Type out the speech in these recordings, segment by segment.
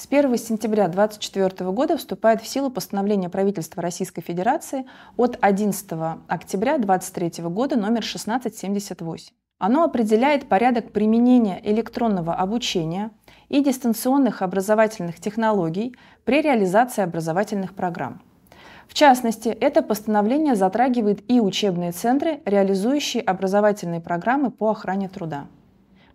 С 1 сентября 2024 года вступает в силу постановление правительства Российской Федерации от 11 октября 2023 года номер 1678. Оно определяет порядок применения электронного обучения и дистанционных образовательных технологий при реализации образовательных программ. В частности, это постановление затрагивает и учебные центры, реализующие образовательные программы по охране труда.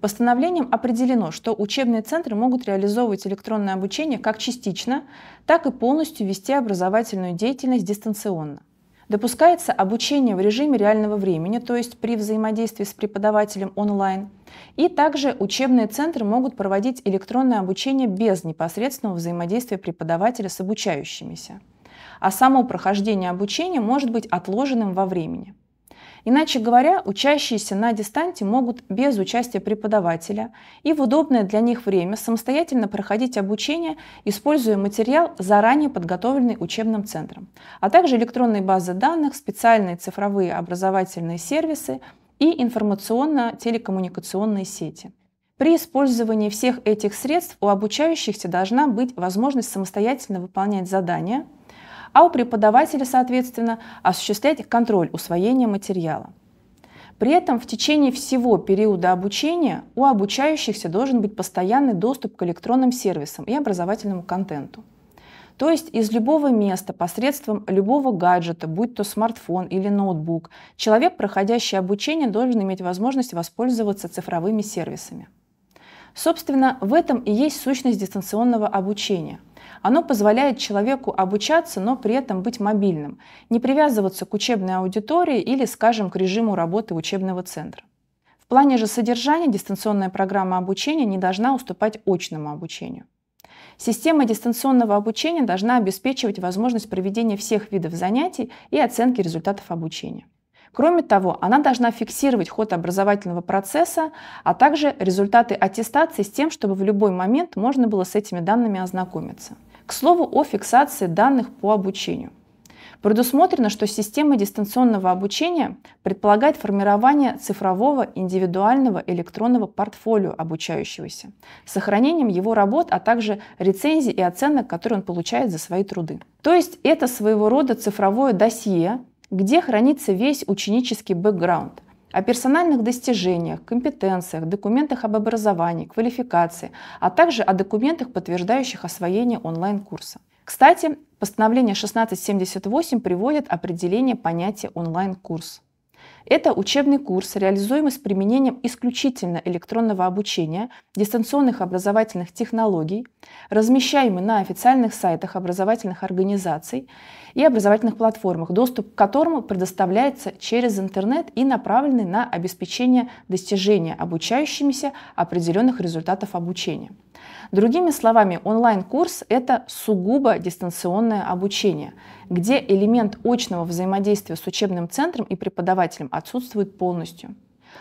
Постановлением определено, что учебные центры могут реализовывать электронное обучение как частично, так и полностью вести образовательную деятельность дистанционно. Допускается обучение в режиме реального времени, то есть при взаимодействии с преподавателем онлайн. И также учебные центры могут проводить электронное обучение без непосредственного взаимодействия преподавателя с обучающимися. А само прохождение обучения может быть отложенным во времени. Иначе говоря, учащиеся на дистанте могут без участия преподавателя и в удобное для них время самостоятельно проходить обучение, используя материал, заранее подготовленный учебным центром, а также электронные базы данных, специальные цифровые образовательные сервисы и информационно-телекоммуникационные сети. При использовании всех этих средств у обучающихся должна быть возможность самостоятельно выполнять задания – а у преподавателя, соответственно, осуществлять контроль усвоения материала. При этом в течение всего периода обучения у обучающихся должен быть постоянный доступ к электронным сервисам и образовательному контенту. То есть из любого места посредством любого гаджета, будь то смартфон или ноутбук, человек, проходящий обучение, должен иметь возможность воспользоваться цифровыми сервисами. Собственно, в этом и есть сущность дистанционного обучения – оно позволяет человеку обучаться, но при этом быть мобильным, не привязываться к учебной аудитории или, скажем, к режиму работы учебного центра. В плане же содержания дистанционная программа обучения не должна уступать очному обучению. Система дистанционного обучения должна обеспечивать возможность проведения всех видов занятий и оценки результатов обучения. Кроме того, она должна фиксировать ход образовательного процесса, а также результаты аттестации с тем, чтобы в любой момент можно было с этими данными ознакомиться. К слову о фиксации данных по обучению. Предусмотрено, что система дистанционного обучения предполагает формирование цифрового индивидуального электронного портфолио обучающегося, с сохранением его работ, а также рецензий и оценок, которые он получает за свои труды. То есть это своего рода цифровое досье, где хранится весь ученический бэкграунд, о персональных достижениях, компетенциях, документах об образовании, квалификации, а также о документах, подтверждающих освоение онлайн-курса. Кстати, постановление 1678 приводит определение понятия онлайн-курс. Это учебный курс, реализуемый с применением исключительно электронного обучения, дистанционных образовательных технологий, размещаемый на официальных сайтах образовательных организаций и образовательных платформах, доступ к которому предоставляется через интернет и направленный на обеспечение достижения обучающимися определенных результатов обучения. Другими словами, онлайн-курс – это сугубо дистанционное обучение, где элемент очного взаимодействия с учебным центром и преподавателем отсутствует полностью.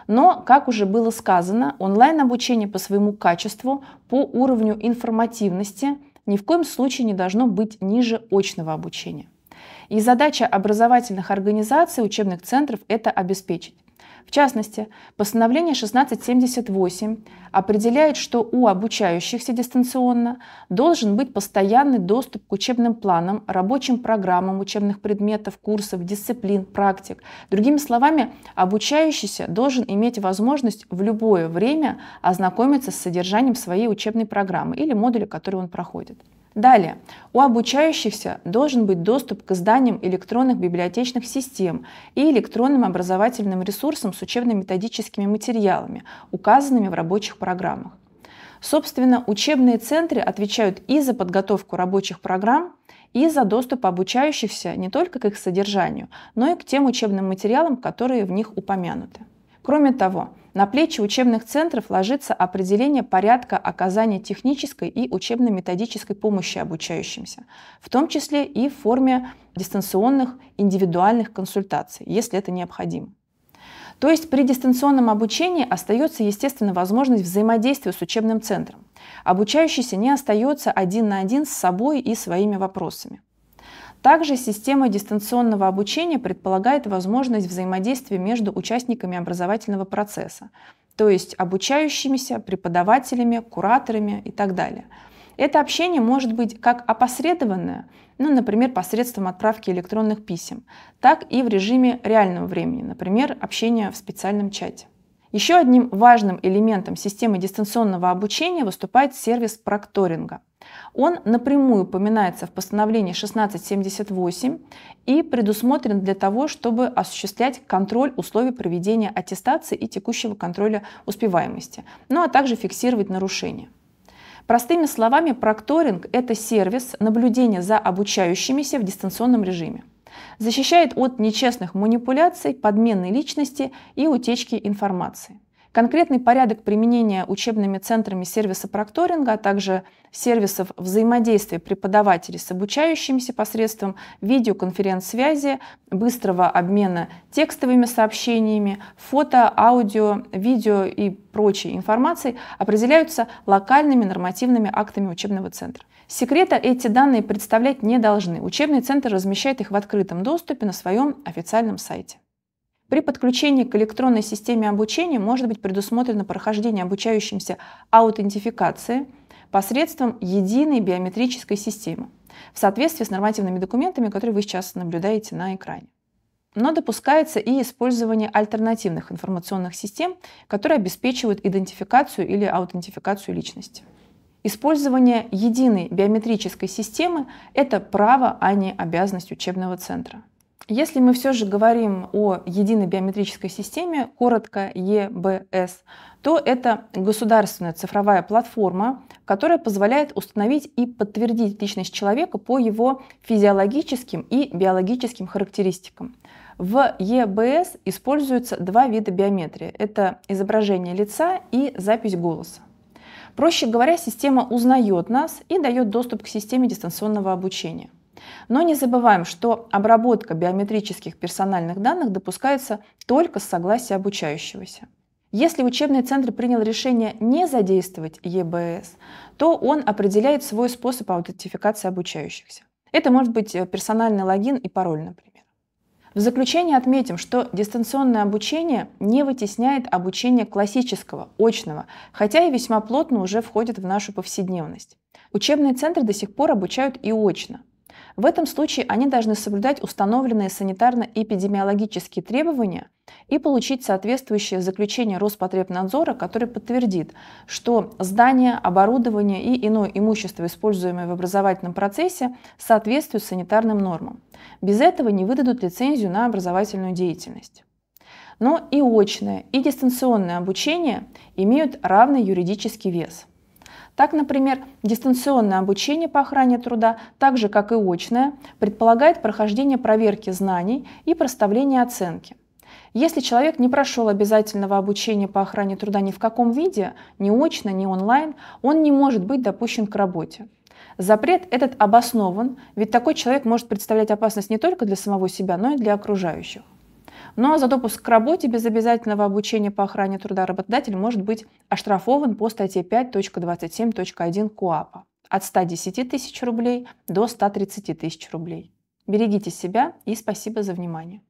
Но, как уже было сказано, онлайн-обучение по своему качеству, по уровню информативности ни в коем случае не должно быть ниже очного обучения. И задача образовательных организаций, учебных центров – это обеспечить в частности, постановление 1678 определяет, что у обучающихся дистанционно должен быть постоянный доступ к учебным планам, рабочим программам учебных предметов, курсов, дисциплин, практик. Другими словами, обучающийся должен иметь возможность в любое время ознакомиться с содержанием своей учебной программы или модуля, который он проходит. Далее, у обучающихся должен быть доступ к изданиям электронных библиотечных систем и электронным образовательным ресурсам с учебно-методическими материалами, указанными в рабочих программах. Собственно, учебные центры отвечают и за подготовку рабочих программ, и за доступ обучающихся не только к их содержанию, но и к тем учебным материалам, которые в них упомянуты. Кроме того, на плечи учебных центров ложится определение порядка оказания технической и учебно-методической помощи обучающимся, в том числе и в форме дистанционных индивидуальных консультаций, если это необходимо. То есть при дистанционном обучении остается, естественно, возможность взаимодействия с учебным центром. Обучающийся не остается один на один с собой и своими вопросами. Также система дистанционного обучения предполагает возможность взаимодействия между участниками образовательного процесса, то есть обучающимися, преподавателями, кураторами и так далее. Это общение может быть как опосредованное, ну, например, посредством отправки электронных писем, так и в режиме реального времени, например, общение в специальном чате. Еще одним важным элементом системы дистанционного обучения выступает сервис прокторинга. Он напрямую упоминается в постановлении 1678 и предусмотрен для того, чтобы осуществлять контроль условий проведения аттестации и текущего контроля успеваемости, ну а также фиксировать нарушения. Простыми словами, прокторинг – это сервис наблюдения за обучающимися в дистанционном режиме. Защищает от нечестных манипуляций, подмены личности и утечки информации. Конкретный порядок применения учебными центрами сервиса прокторинга, а также сервисов взаимодействия преподавателей с обучающимися посредством видеоконференц-связи, быстрого обмена текстовыми сообщениями, фото, аудио, видео и прочей информацией определяются локальными нормативными актами учебного центра. Секрета эти данные представлять не должны. Учебный центр размещает их в открытом доступе на своем официальном сайте. При подключении к электронной системе обучения может быть предусмотрено прохождение обучающимся аутентификации посредством единой биометрической системы в соответствии с нормативными документами, которые вы сейчас наблюдаете на экране. Но допускается и использование альтернативных информационных систем, которые обеспечивают идентификацию или аутентификацию личности. Использование единой биометрической системы – это право, а не обязанность учебного центра. Если мы все же говорим о единой биометрической системе, коротко ЕБС, то это государственная цифровая платформа, которая позволяет установить и подтвердить личность человека по его физиологическим и биологическим характеристикам. В ЕБС используются два вида биометрии. Это изображение лица и запись голоса. Проще говоря, система узнает нас и дает доступ к системе дистанционного обучения. Но не забываем, что обработка биометрических персональных данных допускается только с согласия обучающегося. Если учебный центр принял решение не задействовать ЕБС, то он определяет свой способ аутентификации обучающихся. Это может быть э, персональный логин и пароль, например. В заключение отметим, что дистанционное обучение не вытесняет обучение классического, очного, хотя и весьма плотно уже входит в нашу повседневность. Учебные центры до сих пор обучают и очно. В этом случае они должны соблюдать установленные санитарно-эпидемиологические требования и получить соответствующее заключение Роспотребнадзора, которое подтвердит, что здание, оборудование и иное имущество, используемое в образовательном процессе, соответствуют санитарным нормам. Без этого не выдадут лицензию на образовательную деятельность. Но и очное, и дистанционное обучение имеют равный юридический вес – так, например, дистанционное обучение по охране труда, так же как и очное, предполагает прохождение проверки знаний и проставление оценки. Если человек не прошел обязательного обучения по охране труда ни в каком виде, ни очно, ни онлайн, он не может быть допущен к работе. Запрет этот обоснован, ведь такой человек может представлять опасность не только для самого себя, но и для окружающих. Но ну, а за допуск к работе без обязательного обучения по охране труда работодатель может быть оштрафован по статье 5.27.1 КУАПа от 110 тысяч рублей до 130 тысяч рублей. Берегите себя и спасибо за внимание.